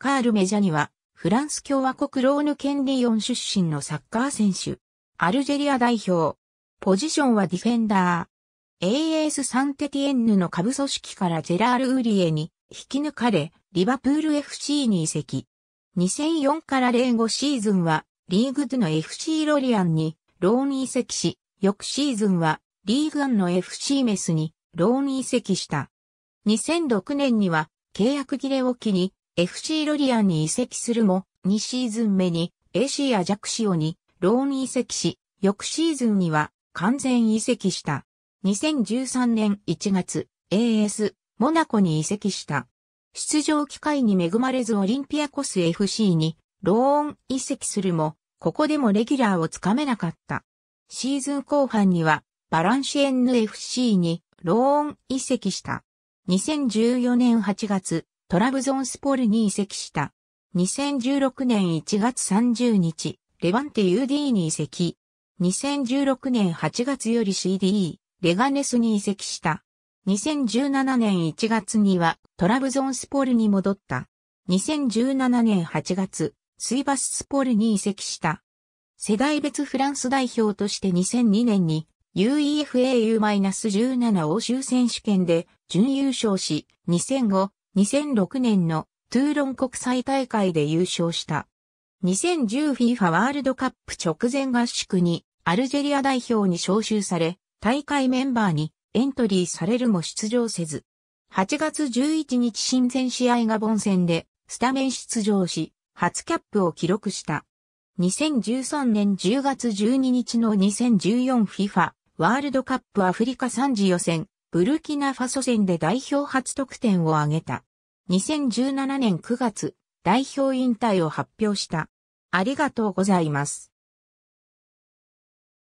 カール・メジャニは、フランス共和国ローヌケデリオン出身のサッカー選手。アルジェリア代表。ポジションはディフェンダー。AS サンテティエンヌの下部組織からジェラール・ウリエに引き抜かれ、リバプール FC に移籍。2004から05シーズンは、リーグ2の FC ロリアンに、ローン移籍し、翌シーズンは、リーグ1の FC メスに、ローン移籍した。2006年には、契約切れを機に、FC ロリアンに移籍するも、2シーズン目に AC アジャクシオにローン移籍し、翌シーズンには完全移籍した。2013年1月、AS、モナコに移籍した。出場機会に恵まれずオリンピアコス FC にローン移籍するも、ここでもレギュラーをつかめなかった。シーズン後半にはバランシエンヌ FC にローン移籍した。2014年8月、トラブゾンスポルに移籍した。2016年1月30日、レバンテ UD に移籍。2016年8月より CDE、レガネスに移籍した。2017年1月にはトラブゾンスポルに戻った。2017年8月、スイバススポルに移籍した。世代別フランス代表として2002年に UEFAU-17 欧州選手権で準優勝し、2005 2006年のトゥーロン国際大会で優勝した。2010FIFA ワールドカップ直前合宿にアルジェリア代表に招集され、大会メンバーにエントリーされるも出場せず、8月11日新戦試合が本戦でスタメン出場し、初キャップを記録した。2013年10月12日の 2014FIFA ワールドカップアフリカ3次予選ブルキナファソ戦で代表初得点を挙げた。2017年9月、代表引退を発表した。ありがとうございます。